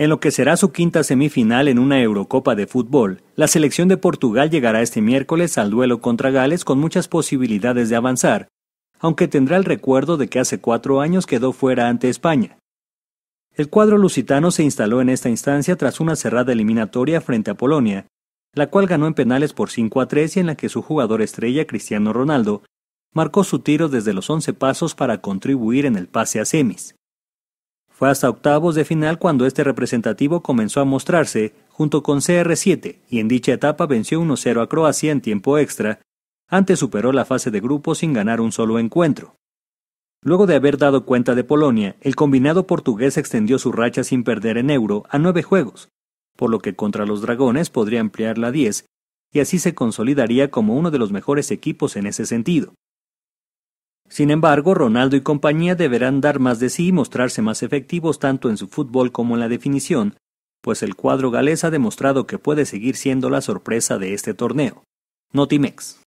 En lo que será su quinta semifinal en una Eurocopa de fútbol, la selección de Portugal llegará este miércoles al duelo contra Gales con muchas posibilidades de avanzar, aunque tendrá el recuerdo de que hace cuatro años quedó fuera ante España. El cuadro lusitano se instaló en esta instancia tras una cerrada eliminatoria frente a Polonia, la cual ganó en penales por 5 a 3 y en la que su jugador estrella Cristiano Ronaldo marcó su tiro desde los 11 pasos para contribuir en el pase a semis. Fue hasta octavos de final cuando este representativo comenzó a mostrarse junto con CR7 y en dicha etapa venció 1-0 a Croacia en tiempo extra, antes superó la fase de grupo sin ganar un solo encuentro. Luego de haber dado cuenta de Polonia, el combinado portugués extendió su racha sin perder en euro a nueve juegos, por lo que contra los Dragones podría ampliar la diez y así se consolidaría como uno de los mejores equipos en ese sentido. Sin embargo, Ronaldo y compañía deberán dar más de sí y mostrarse más efectivos tanto en su fútbol como en la definición, pues el cuadro galés ha demostrado que puede seguir siendo la sorpresa de este torneo. Notimex.